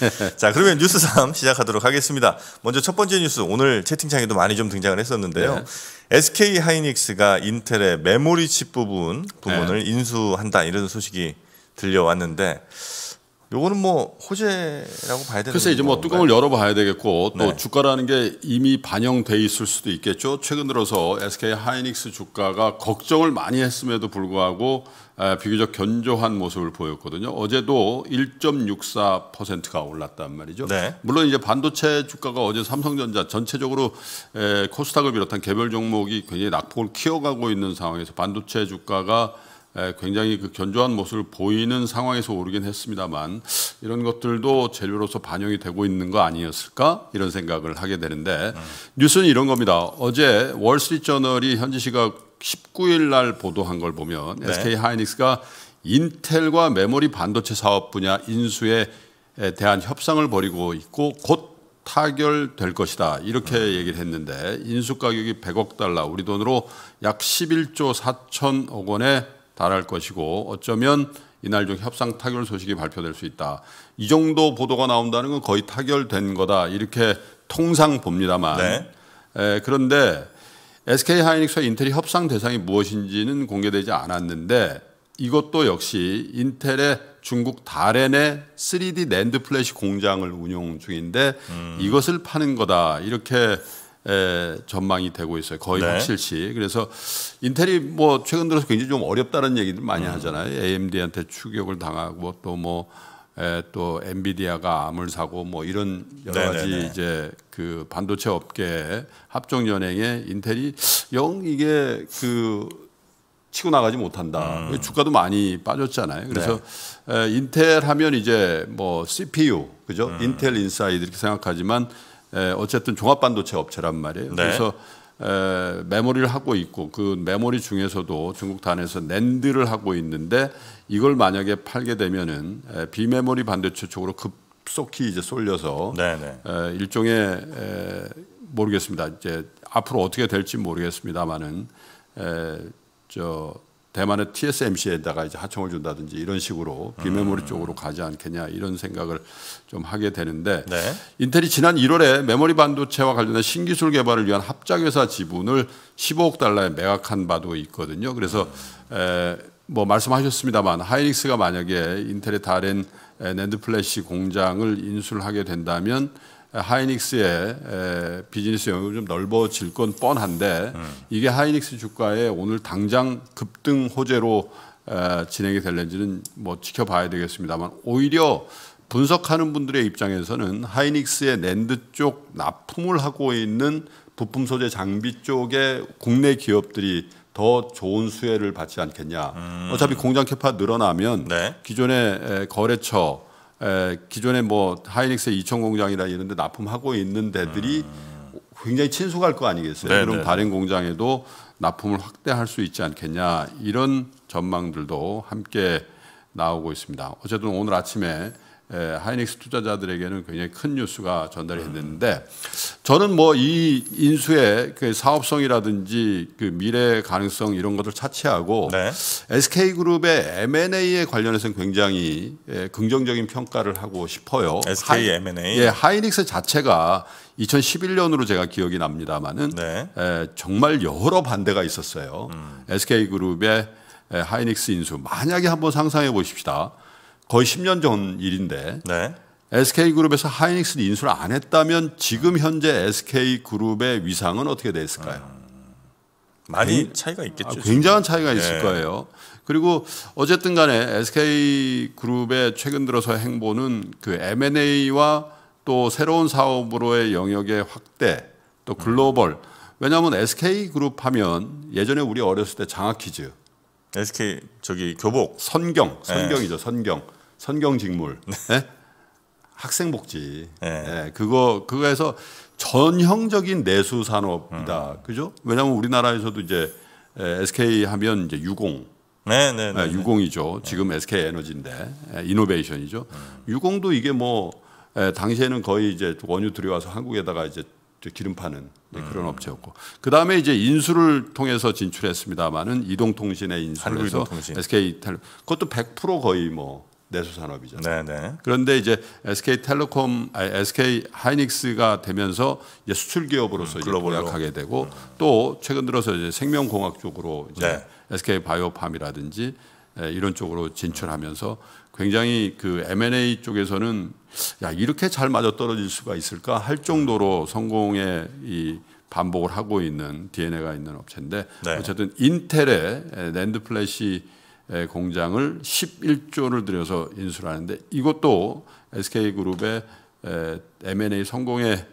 자, 그러면 뉴스 3 시작하도록 하겠습니다. 먼저 첫 번째 뉴스 오늘 채팅창에도 많이 좀 등장을 했었는데요. 네. SK 하이닉스가 인텔의 메모리 칩 부분 부문을 네. 인수한다 이런 소식이 들려왔는데 요거는 뭐 호재라고 봐야 되는 글쎄 이제 뭐 뚜껑을 열어봐야 되겠고 또 네. 주가라는 게 이미 반영돼 있을 수도 있겠죠. 최근 들어서 SK 하이닉스 주가가 걱정을 많이 했음에도 불구하고 비교적 견조한 모습을 보였거든요. 어제도 1.64%가 올랐단 말이죠. 네. 물론 이제 반도체 주가가 어제 삼성전자 전체적으로 코스닥을 비롯한 개별 종목이 굉장히 낙폭을 키워가고 있는 상황에서 반도체 주가가 굉장히 그 견조한 모습을 보이는 상황에서 오르긴 했습니다만 이런 것들도 재료로서 반영이 되고 있는 거 아니었을까 이런 생각을 하게 되는데 음. 뉴스는 이런 겁니다. 어제 월스트리트저널이 현지 시각 19일 날 보도한 걸 보면 네. SK 하이닉스가 인텔과 메모리 반도체 사업 분야 인수에 대한 협상을 벌이고 있고 곧 타결될 것이다 이렇게 음. 얘기를 했는데 인수 가격이 100억 달러 우리 돈으로 약 11조 4천억 원에 달할 것이고 어쩌면 이날 중 협상 타결 소식이 발표될 수 있다. 이 정도 보도가 나온다는 건 거의 타결된 거다. 이렇게 통상 봅니다만. 네. 에, 그런데 SK 하이닉스와 인텔이 협상 대상이 무엇인지는 공개되지 않았는데 이것도 역시 인텔의 중국 다렌의 3D 랜드 플래시 공장을 운영 중인데 음. 이것을 파는 거다. 이렇게 에, 예, 전망이 되고 있어요. 거의 네. 확실시. 그래서 인텔이 뭐 최근 들어서 굉장히 좀 어렵다는 얘기들 많이 음. 하잖아요. AMD한테 추격을 당하고 또 뭐또 뭐, 예, 엔비디아가 암을 사고 뭐 이런 여러 네, 가지 네네네. 네. 이제 그 반도체 업계 합종 연행에 인텔이 영 이게 그 치고 나가지 못한다. 음. 그 주가도 많이 빠졌잖아요. 그래서 네. 에, 예, 인텔 하면 이제 뭐 CPU 그죠? 음. 인텔 인사이드 이렇게 생각하지만 어쨌든 종합반도체 업체란 말이에요. 네. 그래서 메모리를 하고 있고 그 메모리 중에서도 중국 단에서 낸드를 하고 있는데 이걸 만약에 팔게 되면은 비메모리 반도체 쪽으로 급속히 이제 쏠려서 네, 네. 에, 일종의 모르겠습니다. 이제 앞으로 어떻게 될지 모르겠습니다만은 저 대만의 TSMC에다가 이제 하청을 준다든지 이런 식으로 비메모리 음. 쪽으로 가지 않겠냐 이런 생각을 좀 하게 되는데 네. 인텔이 지난 1월에 메모리 반도체와 관련된 신기술 개발을 위한 합작회사 지분을 15억 달러에 매각한 바도 있거든요. 그래서 음. 에, 뭐 말씀하셨습니다만 하이닉스가 만약에 인텔의 다른 낸드 플래시 공장을 인수를 하게 된다면 하이닉스의 비즈니스 영역이 좀 넓어질 건 뻔한데 음. 이게 하이닉스 주가에 오늘 당장 급등 호재로 진행이 될는지는 뭐 지켜봐야 되겠습니다만 오히려 분석하는 분들의 입장에서는 하이닉스의 랜드 쪽 납품을 하고 있는 부품 소재 장비 쪽에 국내 기업들이 더 좋은 수혜를 받지 않겠냐. 음. 어차피 공장 캐파 늘어나면 네. 기존의 거래처 에, 기존에 뭐 하이닉스 이천 공장이라 이런 데 납품하고 있는 데들이 음. 굉장히 친숙할 거 아니겠어요? 네네. 그럼 네, 네. 다른 공장에도 납품을 확대할 수 있지 않겠냐 이런 전망들도 함께 나오고 있습니다. 어쨌든 오늘 아침에 예, 하이닉스 투자자들에게는 굉장히 큰 뉴스가 전달이 됐는데 저는 뭐 이 인수의 그 사업성이라든지 그 미래 가능성 이런 것들 차치하고 네. SK 그룹의 M&A에 관련해서는 굉장히 예, 긍정적인 평가를 하고 싶어요. SK M&A. 예, 하이닉스 자체가 2011년으로 제가 기억이 납니다만은 네. 예, 정말 여러 반대가 있었어요. 음. SK 그룹의 예, 하이닉스 인수 만약에 한번 상상해 보십시다. 거의 10년 전 일인데 네. SK그룹에서 하이닉스 인수를 안 했다면 지금 현재 SK그룹의 위상은 어떻게 됐을까요? 음, 많이 굉 차이가 있겠죠. 아, 굉장한 차이가 네. 있을 거예요. 그리고 어쨌든 간에 SK그룹의 최근 들어서 행보는 그 M&A와 또 새로운 사업으로의 영역의 확대 또 음. 글로벌 음. 왜냐하면 SK그룹 하면 예전에 우리 어렸을 때 장학퀴즈 SK 저기 교복 선경 네. 선경이죠 네. 선경 선경직물, 네? 예? 학생복지, 네. 예, 그거 그거에서 전형적인 내수 산업이다, 음. 그죠? 왜냐하면 우리나라에서도 이제 SK 하면 이제 유공, 네, 네, 네, 예, 네. 유공이죠. 지금 네. SK 에너지인데 이노베이션이죠. 음. 유공도 이게 뭐 에, 당시에는 거의 이제 원유 들여와서 한국에다가 이제 기름 파는 그런 음. 업체였고 그 다음에 이제 인수를 통해서 진출했습니다만은 이동통신의 인수해서 를 이동통신. SK 텔 그것도 100% 거의 뭐 내수산업이잖아요. 네네. 그런데 이제 SK 텔레콤, SK 하이닉스가 되면서 이제 수출 기업으로서 음, 이제 도약하게 되고 음. 또 최근 들어서 이제 생명공학 쪽으로 이제 네. SK 바이오팜이라든지 이런 쪽으로 진출하면서 굉장히 그 M&A 쪽에서는 야 이렇게 잘 맞아 떨어질 수가 있을까 할 정도로 성공의 이 반복을 하고 있는 DNA가 있는 업체인데 네. 어쨌든 인텔의 랜드 플래시 예, 공장을 11조를 들여서 인수를 하는데 이것도 SK그룹의 M&A 성공의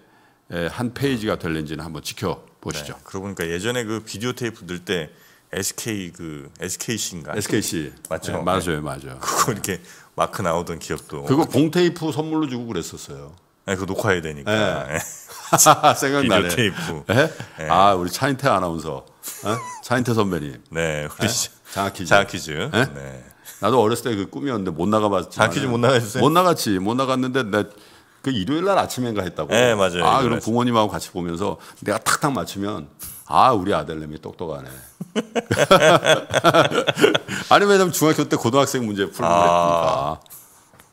한 페이지가 될는지는 한번 지켜보시죠. 네, 그러고 보니까 예전에 그 비디오 테이프 들 때 SK 그 SKC인가? SKC 맞죠? 네, 맞아요, 네. 맞아요. 그거 이렇게 마크 나오던 기억도. 그거 봉테이프 선물로 주고 그랬었어요. 네, 그거 녹화해야 되니까. 네. 생각나네. 비디오 테이프. 네? 아, 우리 차인태 아나운서. 에? 어? 차인태 선배님. 네, 우리 네. 장학퀴즈. 장학퀴즈. 네? 네. 나도 어렸을 때그 꿈이었는데 못 나가봤지. 장학퀴즈 못 나가셨어요? 못 나갔지. 못 나갔는데 내그 일요일 날 아침인가 했다고. 네, 맞아요. 아, 그럼 부모님하고 같이 보면서 내가 탁탁 맞추면 아, 우리 아들내이 똑똑하네. 아니 왜냐면 중학교 때 고등학생 문제 풀고 아.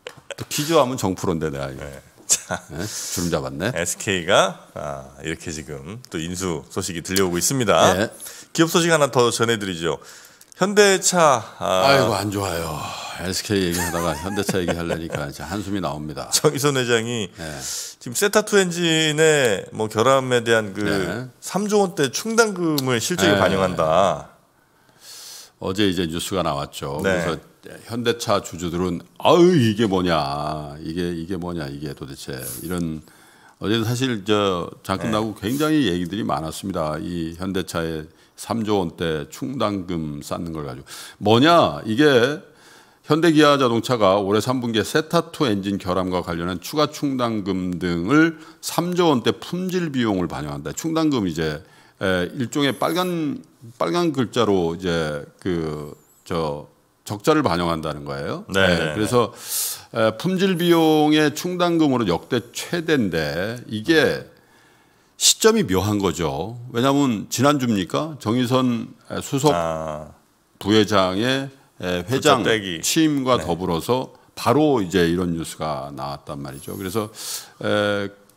그랬니까또 퀴즈 하면 정프로인데 내가. 네. 자, 네, 주름 잡았네. SK가 아, 이렇게 지금 또 인수 소식이 들려오고 있습니다. 네. 기업 소식 하나 더 전해드리죠. 현대차 아... 아 이고안 좋아요. SK 얘기하다가 현대차 얘기하려니까 한숨이 나옵니다. 정의선 회장이 네. 지금 세타2 엔진의 뭐 결함에 대한 그 네. 3조 원대 충당금을 실적에 네. 반영한다. 어제 이제 뉴스가 나왔죠. 네. 그래서 현대차 주주들은 아유 이게 뭐냐 이게 이게 뭐냐 이게 도대체 이런 어제도 사실 저장 끝나고 네. 굉장히 얘기들이 많았습니다. 이 현대차의 3조 원대 충당금 쌓는 걸 가지고 뭐냐 이게 현대기아 자동차가 올해 3분기에 세타2 엔진 결함과 관련한 추가 충당금 등을 3조 원대 품질 비용을 반영한다. 충당금 이제 예, 일종의 빨간 빨간 글자로 이제 그 저 적자를 반영한다는 거예요. 네. 예, 네, 네. 그래서 예, 품질 비용의 충당금으로 역대 최대인데 이게 시점이 묘한 거죠. 왜냐하면 지난주입니까 정의선 수석 아. 부회장의 회장 취임과 네. 더불어서 바로 이제 이런 뉴스가 나왔단 말이죠. 그래서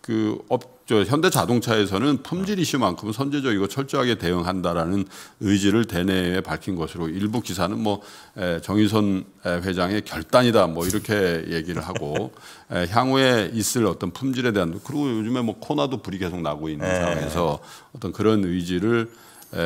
그 업, 저 현대자동차에서는 품질 이슈만큼은 선제적이고 철저하게 대응한다라는 의지를 대내에 밝힌 것으로 일부 기사는 뭐 정의선 회장의 결단이다 뭐 이렇게 얘기를 하고 향후에 있을 어떤 품질에 대한 그리고 요즘에 뭐 코나도 불이 계속 나고 있는 네. 상황에서 어떤 그런 의지를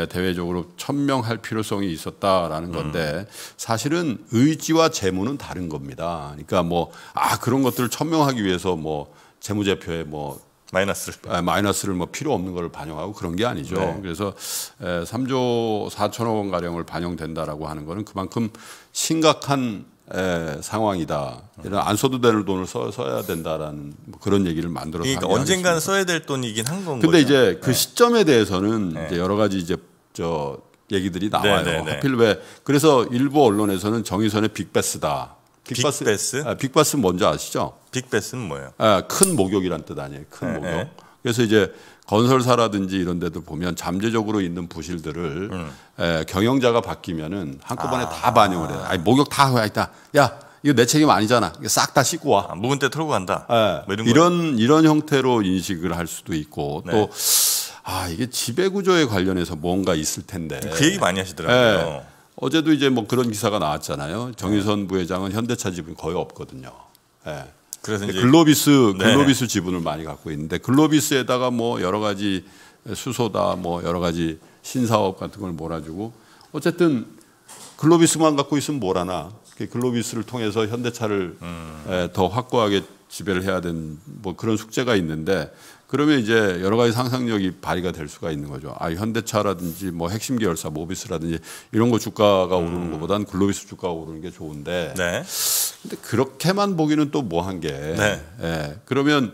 대외적으로 천명할 필요성이 있었다라는 음. 건데 사실은 의지와 재무는 다른 겁니다. 그러니까 뭐 아 그런 것들을 천명하기 위해서 뭐 재무제표에 뭐 마이너스를 아, 마이너스를 뭐 필요 없는 걸 반영하고 그런 게 아니죠. 네. 그래서 에, 3조 4천억 원 가량을 반영된다라고 하는 거는 그만큼 심각한 에, 상황이다. 이런 안 써도 되는 돈을 써, 써야 된다라는 뭐 그런 얘기를 만들어서 그러니까 언젠간 써야 될 돈이긴 한 건데 근데 거죠? 이제 그 네. 시점에 대해서는 네. 이제 여러 가지 이제 저 얘기들이 네, 나와요. 네, 네. 하필 왜 그래서 일부 언론에서는 정의선의 빅베스다. 빅바스, 빅베스? 아, 빅바스 뭔지 아시죠? 빅베스는 뭐예요? 아, 큰 목욕이란 뜻 아니에요. 큰 에, 네, 목욕. 에. 네. 그래서 이제 건설사라든지 이런 데도 보면 잠재적으로 있는 부실들을 음. 에, 경영자가 바뀌면은 한꺼번에 아. 다 반영을 해요. 아니, 목욕 다 해. 있다. 야, 이거 내 책임 아니잖아. 싹 다 씻고 와. 아, 묵은 때 털고 간다. 네. 뭐 이런 이런, 이런 형태로 인식을 할 수도 있고 네. 또 아, 이게 지배 구조에 관련해서 뭔가 있을 텐데. 그 얘기 많이 하시더라고요. 네. 어제도 이제 뭐 그런 기사가 나왔잖아요. 정유선 네. 부회장은 현대차 지분이 거의 없거든요. 예. 그래서 이제 글로비스 네. 글로비스 네. 지분을 많이 갖고 있는데 글로비스에다가 뭐 여러 가지 수소다 뭐 여러 가지 신사업 같은 걸 몰아주고 어쨌든 글로비스만 갖고 있으면 뭘 하나 글로비스를 통해서 현대차를 음. 예, 더 확고하게 지배를 해야 되는 뭐 그런 숙제가 있는데 그러면 이제 여러 가지 상상력이 발휘가 될 수가 있는 거죠. 아 현대차라든지 뭐 핵심 계열사 모비스라든지 이런 거 주가가 음. 오르는 것보다는 글로비스 주가가 오르는 게 좋은데. 네. 근데 그렇게만 보기는 또 뭐 한 게. 네. 예, 그러면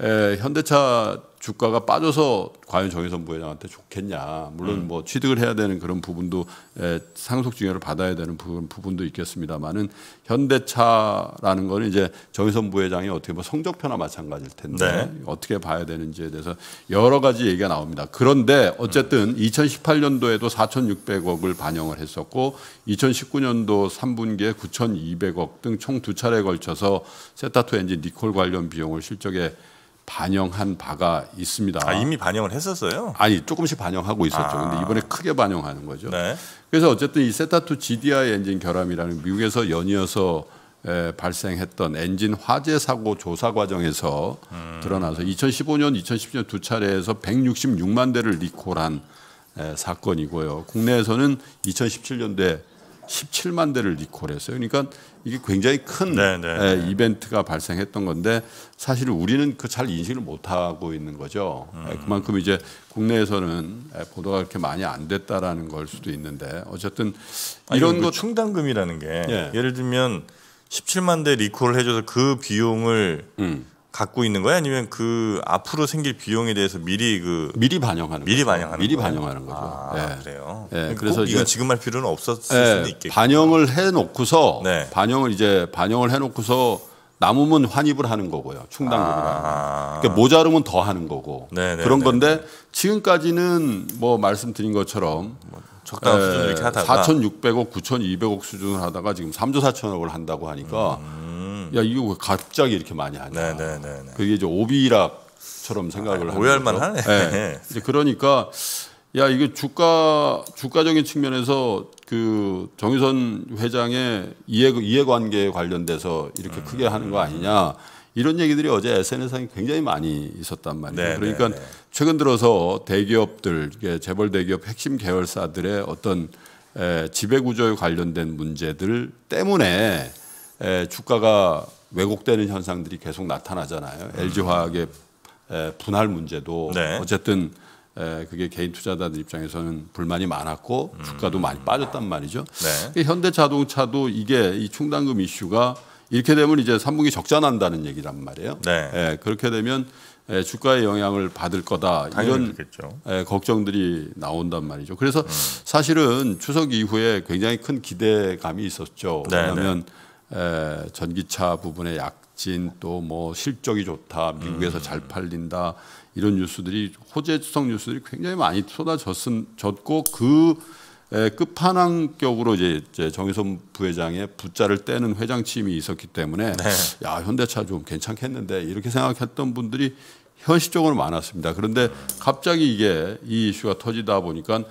에, 현대차 주가가 빠져서 과연 정혜선 부회장한테 좋겠냐. 물론 음. 뭐 취득을 해야 되는 그런 부분도 에, 예, 상속증여를 받아야 되는 부분, 부분도 있겠습니다만은 현대차라는 거는 이제 정혜선 부회장이 어떻게 보면 성적표나 마찬가지일 텐데 네. 어떻게 봐야 되는지에 대해서 여러 가지 얘기가 나옵니다. 그런데 어쨌든 음. 2018년도에도 4,600억을 반영을 했었고 2019년도 3분기에 9,200억 등 총 두 차례에 걸쳐서 세타토 엔진 니콜 관련 비용을 실적에 반영한 바가 있습니다. 아, 이미 반영을 했었어요? 아니 조금씩 반영하고 있었죠. 아. 근데 이번에 크게 반영하는 거죠. 네. 그래서 어쨌든 이 세타2 GDI 엔진 결함이라는 미국에서 연이어서 에, 발생했던 엔진 화재 사고 조사 과정에서 음. 드러나서 2015년, 2010년 두 차례에서 166만 대를 리콜한 에, 사건이고요. 국내에서는 2017년도에 17만 대를 리콜했어요. 그러니까 이게 굉장히 큰 네네. 네, 예, 네. 이벤트가 발생했던 건데 사실 우리는 그 잘 인식을 못 하고 있는 거죠. 음. 예, 그만큼 이제 국내에서는 예, 보도가 그렇게 많이 안 됐다라는 걸 수도 있는데 어쨌든 이런 아니, 그 충당금이라는 게 예. 를 들면 17만 대 리콜을 해줘서 그 비용을 음. 갖고 있는 거예요 아니면 그 앞으로 생길 비용에 대해서 미리 그 미리 반영하는 미리 거죠. 반영하는 미리 거예요? 반영하는 거죠. 아, 예. 그래요. 예. 그래서 이건 지금 할 필요는 없었을 예. 수도 있겠 반영을 해놓고서 네. 반영을 이제 반영을 해놓고서 남으면 환입을 하는 거고요. 충당금으로. 아. 그러니까 모자르면 더 하는 거고 네네 네, 그런 네, 건데 네. 지금까지는 뭐 말씀드린 것처럼 뭐 적당 수준 이렇게 하다가 4,600억, 9,200억 수준을 하다가 지금 3조 4천억을 한다고 하니까. 음. 야 이거 갑자기 이렇게 많이 하냐. 네네네. 네, 네, 네. 그게 이제 오비락처럼 생각을 아, 오해할만하네. 네. 이제 그러니까 야이거 주가 주가적인 측면에서 그 정유선 회장의 이해 이해관계에 관련돼서 이렇게 음, 크게 하는 거 아니냐. 이런 얘기들이 어제 SNS상에 굉장히 많이 있었단 말이에요. 네네, 그러니까 최근 들어서 대기업들, 재벌 대기업 핵심 계열사들의 어떤 지배 구조에 관련된 문제들 때문에 주가가 왜곡되는 현상들이 계속 나타나잖아요. 음. LG화학의 분할 문제도 네. 어쨌든 그게 개인 투자자들 입장에서는 불만이 많았고 음. 주가도 많이 빠졌단 말이죠. 네. 현대자동차도 이게 이 충당금 이슈가 이렇게 되면 이제 3분기 적자 난다는 얘기란 말이에요. 네. 예, 그렇게 되면 에, 주가의 영향을 받을 거다 이런 에, 걱정들이 나온단 말이죠. 그래서 음. 사실은 추석 이후에 굉장히 큰 기대감이 있었죠. 왜냐하면 네. 네. 에, 전기차 부분의 약진 또 뭐 실적이 좋다 미국에서 음. 잘 팔린다 이런 뉴스들이 호재성 뉴스들이 굉장히 많이 쏟아졌고 었그 에, 끝판왕격으로 이제 이제 정의선 부회장의 부자를 떼는 회장 침이 있었기 때문에 네. 야 현대차 좀 괜찮겠는데 이렇게 생각했던 분들이 현실적으로 많았습니다. 그런데 갑자기 이게 이 이슈가 터지다 보니까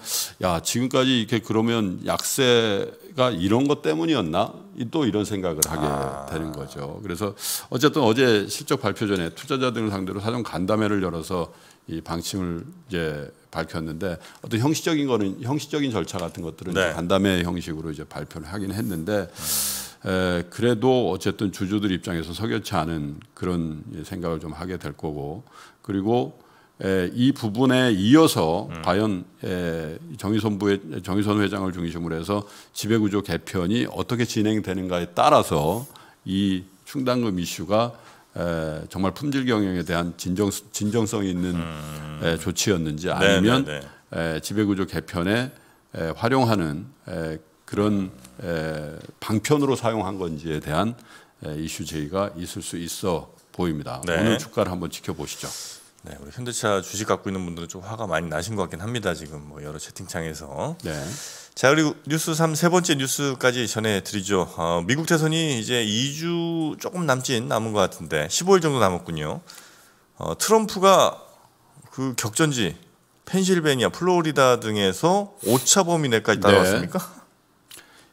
야 지금까지 이렇게 그러면 약세 가 이런 것 때문이었나 또 이런 생각을 하게 아. 되는 거죠. 그래서 어쨌든 어제 실적 발표 전에 투자자 등을 상대로 사전 간담회를 열어서 이 방침을 이제 밝혔는데 어떤 형식적인 거는 형식적인 절차 같은 것들은 네. 간담회 형식으로 이제 발표를 하긴 했는데 에, 그래도 어쨌든 주주들 입장에서 석연치 않은 그런 생각을 좀 하게 될 거고 그리고 이 부분에 이어서 음. 과연 정의선 부의 정의선 회장을 중심으로 해서 지배구조 개편이 어떻게 진행되는가에 따라서 이 충당금 이슈가 정말 품질 경영에 대한 진정 진정성 있는 음. 조치였는지 네, 아니면 네, 네. 지배구조 개편에 활용하는 그런 방편으로 사용한 건지에 대한 이슈 제의가 있을 수 있어 보입니다. 네. 오늘 주가를 한번 지켜보시죠. 네, 우리 현대차 주식 갖고 있는 분들은 좀 화가 많이 나신 것 같긴 합니다. 지금 뭐 여러 채팅창에서. 네. 자, 그리고 뉴스 3세 번째 뉴스까지 전해 드리죠. 어, 미국 대선이 이제 2주 조금 남진 남은 것 같은데 15일 정도 남았군요. 어, 트럼프가 그 격전지 펜실베니아, 플로리다 등에서 오차 범위 내까지 따라왔습니까? 네.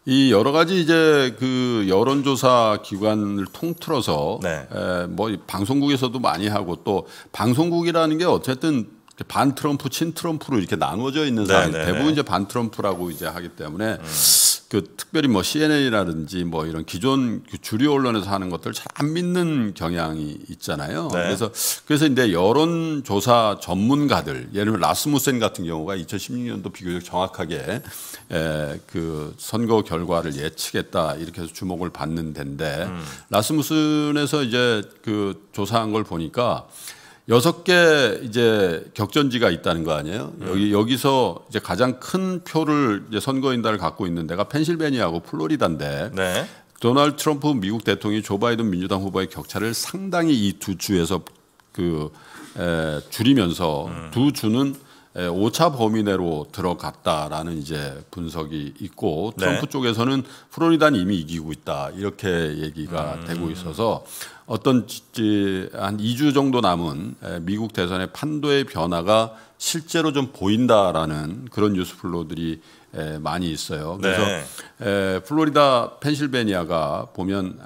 이 여러 가지 이제 그 여론조사 기관을 통틀어서 네. 에, 뭐 방송국에서도 많이 하고 또 방송국이라는 게 어쨌든 반 트럼프, 친 트럼프로 이렇게 나누어져 있는 사람 네, 네, 대부분 네. 이제 반 트럼프라고 이제 하기 때문에 음. 그 특별히 뭐 CNN이라든지 뭐 이런 기존 그 주류 언론에서 하는 것들 잘 안 믿는 경향이 있잖아요. 네. 그래서 그래서 이제 여론 조사 전문가들 예를 들면 라스무센 같은 경우가 2016년도 비교적 정확하게 에, 그 선거 결과를 예측했다 이렇게 해서 주목을 받는 데인데 음. 라스무센에서 이제 그 조사한 걸 보니까 여섯 개 이제 격전지가 있다는 거 아니에요? 음. 여기 여기서 이제 가장 큰 표를 선거인단을 갖고 있는 데가 펜실베니아하고 플로리다인데 네. 도널드 트럼프 미국 대통령이 조 바이든 민주당 후보의 격차를 상당히 이 두 주에서 그 에, 줄이면서 음. 두 주는 에, 오차 범위 내로 들어갔다라는 이제 분석이 있고 네. 트럼프 네. 쪽에서는 플로리다는 이미 이기고 있다 이렇게 얘기가 음. 되고 있어서 어떤 한 2주 정도 남은 미국 대선의 판도의 변화가 실제로 좀 보인다라는 그런 뉴스 플로들이 많이 있어요. 그래서 네. 플로리다 펜실베니아가 보면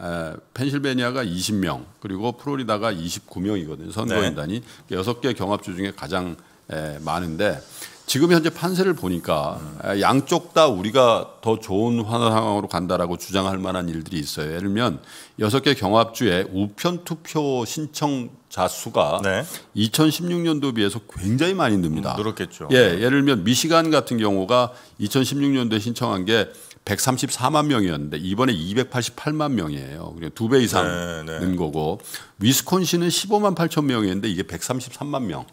펜실베니아가 20명 그리고 플로리다가 29명이거든요. 선거인단이 네. 6개 경합주 중에 가장 많은데 지금 현재 판세를 보니까 음. 양쪽 다 우리가 더 좋은 환호 상황으로 간다라고 주장할 만한 일들이 있어요. 예를 들면 여섯 개 경합주의 우편 투표 신청자 수가 네. 2016년도 비해서 굉장히 많이 늡니다. 음, 늘었겠죠. 예, 예를 들면 미시간 같은 경우가 2016년도에 신청한 게 134만 명이었는데 이번에 288만 명이에요. 그러니까 두배 이상 네, 네, 는 거고 위스콘신은 15만 8천 명이었는데 이게 133만 명.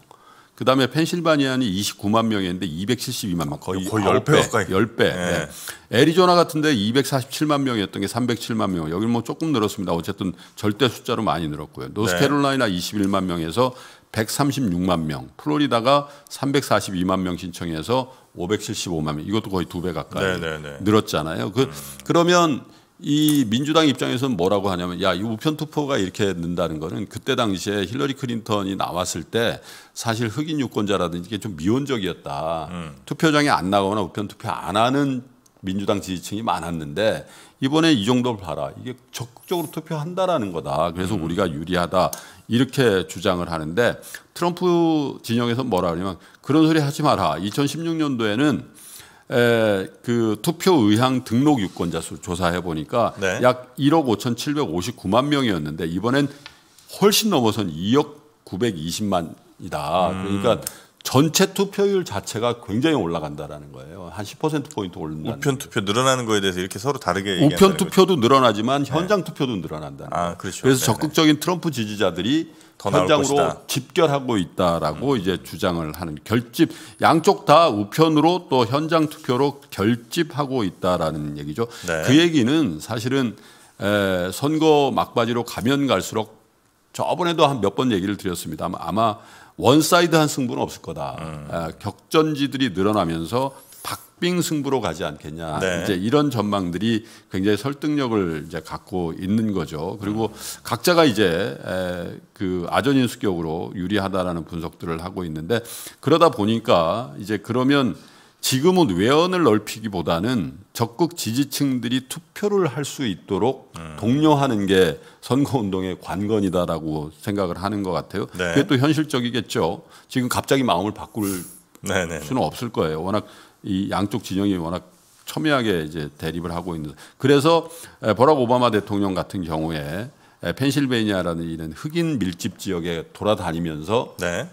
그 다음에 펜실바니아는 29만 명이었는데 272만 명. 거의, 거의 10배, 10배 가까이. 10배. 네. 네. 애리조나 같은 데 247만 명이었던 게 307만 명. 여기는 뭐 조금 늘었습니다. 어쨌든 절대 숫자로 많이 늘었고요. 노스캐롤라이나 네. 21만 명에서 136만 명. 플로리다가 342만 명 신청해서 575만 명. 이것도 거의 두 배 가까이 네, 네, 네. 늘었잖아요. 그, 음. 그러면 이 민주당 입장에서는 뭐라고 하냐면 야, 이 우편 투표가 이렇게 는다는 거는 그때 당시에 힐러리 클린턴이 나왔을 때 사실 흑인 유권자라든지 이게 좀 미온적이었다. 음. 투표장에 안 나가거나 우편 투표 안 하는 민주당 지지층이 많았는데 이번에 이 정도를 봐라. 이게 적극적으로 투표한다라는 거다. 그래서 음. 우리가 유리하다. 이렇게 주장을 하는데 트럼프 진영에서 뭐라 그러냐면 그런 소리 하지 마라. 2016년도에는 에, 그 투표 의향 등록 유권자 수 조사해 보니까 네. 약 1억 5,759만 명이었는데 이번엔 훨씬 넘어선 2억 920만이다. 음. 그러니까 전체 투표율 자체가 굉장히 올라간다라는 거예요. 한 10% 포인트 올른다. 우편 투표 늘어나는 거에 대해서 이렇게 서로 다르게 우편 투표도 거죠. 늘어나지만 현장 네. 투표도 늘어난다. 아, 그렇죠. 그래서 네네. 네. 적극적인 트럼프 지지자들이 현장으로 집결하고 있다라고 음. 이제 주장을 하는 결집 양쪽 다 우편으로 또 현장 투표로 결집하고 있다라는 얘기죠. 네. 그 얘기는 사실은 에, 선거 막바지로 가면 갈수록 저번에도 한 몇 번 얘기를 드렸습니다. 아마 원사이드한 승부는 없을 거다. 음. 에, 격전지들이 늘어나면서 박빙 승부로 가지 않겠냐. 네. 이제 이런 전망들이 굉장히 설득력을 이제 갖고 있는 거죠. 그리고 음. 각자가 이제 그 아전인수격으로 유리하다라는 분석들을 하고 있는데 그러다 보니까 이제 그러면 지금은 외연을 넓히기보다는 적극 지지층들이 투표를 할 수 있도록 음. 독려하는 게 선거운동의 관건이다라고 생각을 하는 것 같아요. 네. 그게 또 현실적이겠죠. 지금 갑자기 마음을 바꿀 네네네. 네, 네. 수는 없을 거예요. 워낙 이 양쪽 진영이 워낙 첨예하게 이제 대립을 하고 있는. 그래서 버락 오바마 대통령 같은 경우에 펜실베이니아라는 이런 흑인 밀집 지역에 돌아다니면서 네.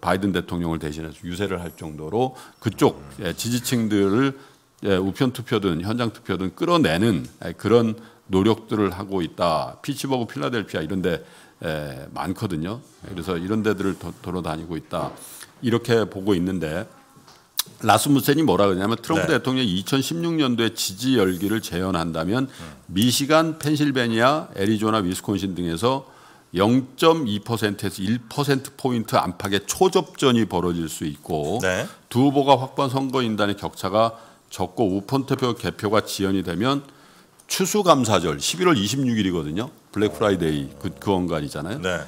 바이든 대통령을 대신해서 유세를 할 정도로 그쪽 지지층들을 우편 투표든 현장 투표든 끌어내는 그런 노력들을 하고 있다. 피치버그 필라델피아 이런 데 많거든요. 그래서 이런 데들을 돌아다니고 있다. 이렇게 보고 있는데 라스무센이 뭐라 그러냐면 트럼프 네. 대통령이 2016년도에 지지 열기를 재현한다면 미시간, 펜실베니아, 애리조나, 위스콘신 등에서 0.2%에서 1%포인트 안팎의 초접전이 벌어질 수 있고 네. 두 후보가 확보한 선거인단의 격차가 적고 우편투표 개표가 지연이 되면 추수감사절 11월 26일이거든요. 블랙프라이데이 그, 그 원간이잖아요. 네.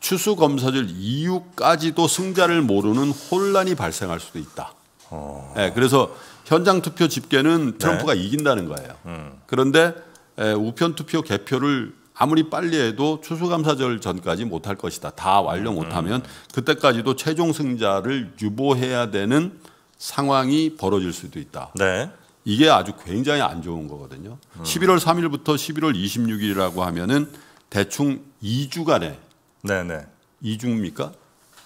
추수감사절 이후까지도 승자를 모르는 혼란이 발생할 수도 있다. 어. 예, 그래서 현장 투표 집계는 네. 트럼프가 네. 이긴다는 거예요. 음. 그런데 에, 예, 우편 투표 개표를 아무리 빨리 해도 추수감사절 전까지 못할 것이다. 다 완료 음. 못하면 음. 그때까지도 최종 승자를 유보해야 되는 상황이 벌어질 수도 있다. 네. 이게 아주 굉장히 안 좋은 거거든요. 음. 11월 3일부터 11월 26일이라고 하면은 대충 2주간에 네네. 2주입니까?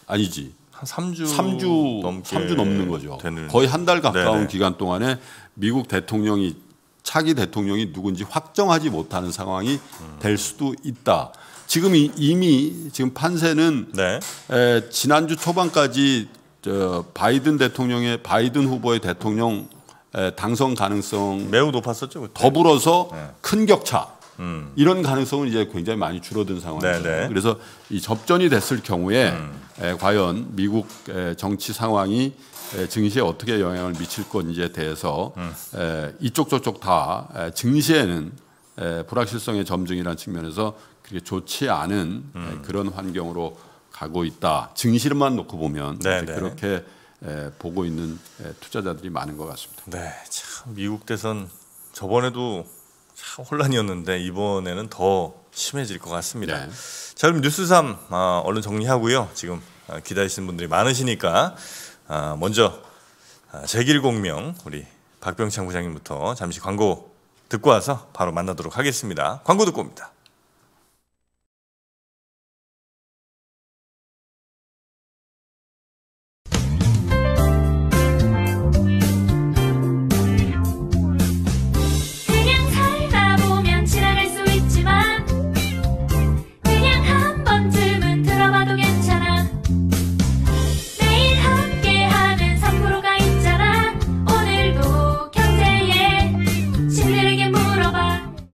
아니지. 한 3주 3주 넘게 3주 넘는 거죠. 되는... 거의 한 달 가까운 네네. 기간 동안에 미국 대통령이 차기 대통령이 누군지 확정하지 못하는 상황이 음. 될 수도 있다. 지금 이미 지금 판세는 네. 에, 지난주 초반까지 저 바이든 대통령의 바이든 후보의 대통령 에, 당선 가능성 매우 높았었죠. 그때. 더불어서 네. 큰 격차 음. 이런 가능성은 이제 굉장히 많이 줄어든 상황이죠. 네네. 네. 그래서 이 접전이 됐을 경우에 음. 과연 미국 정치 상황이 증시에 어떻게 영향을 미칠 건지에 대해서 음. 이쪽 저쪽 다 증시에는 불확실성의 점증이라는 측면에서 그렇게 좋지 않은 음. 그런 환경으로 가고 있다. 증시만 놓고 보면 네, 네. 그렇게 보고 있는 투자자들이 많은 것 같습니다. 네, 참 미국 대선 저번에도 참 혼란이었는데 이번에는 더 심해질 것 같습니다. 네. 자 그럼 뉴스 3 어, 아, 얼른 정리하고요. 지금 아, 기다리시는 분들이 많으시니까 어, 먼저 제길공명 우리 박병창 부장님부터 잠시 광고 듣고 와서 바로 만나도록 하겠습니다. 광고 듣고 옵니다.